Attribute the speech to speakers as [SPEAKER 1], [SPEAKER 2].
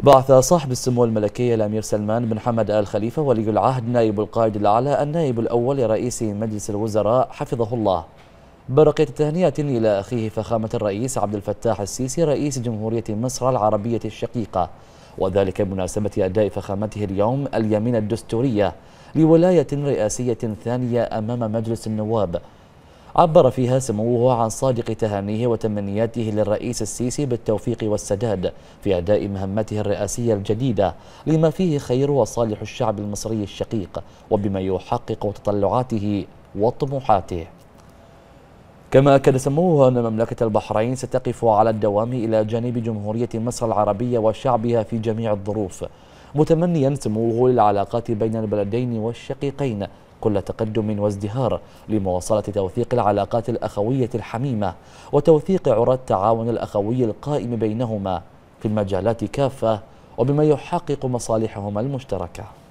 [SPEAKER 1] بعث صاحب السمو الملكي الأمير سلمان بن حمد آل خليفة ولي العهد نائب القائد الأعلى النائب الأول لرئيس مجلس الوزراء حفظه الله برقية تهنئة إلى أخيه فخامة الرئيس عبد الفتاح السيسي رئيس جمهورية مصر العربية الشقيقة وذلك بمناسبة أداء فخامته اليوم اليمين الدستورية لولاية رئاسية ثانية أمام مجلس النواب عبر فيها سموه عن صادق تهانيه وتمنياته للرئيس السيسي بالتوفيق والسداد في أداء مهمته الرئاسية الجديدة لما فيه خير وصالح الشعب المصري الشقيق وبما يحقق تطلعاته وطموحاته كما أكد سموه أن مملكة البحرين ستقف على الدوام إلى جانب جمهورية مصر العربية وشعبها في جميع الظروف متمنيا سموه للعلاقات بين البلدين والشقيقين كل تقدم وازدهار لمواصلة توثيق العلاقات الأخوية الحميمة وتوثيق عرى التعاون الأخوي القائم بينهما في المجالات كافة وبما يحقق مصالحهما المشتركه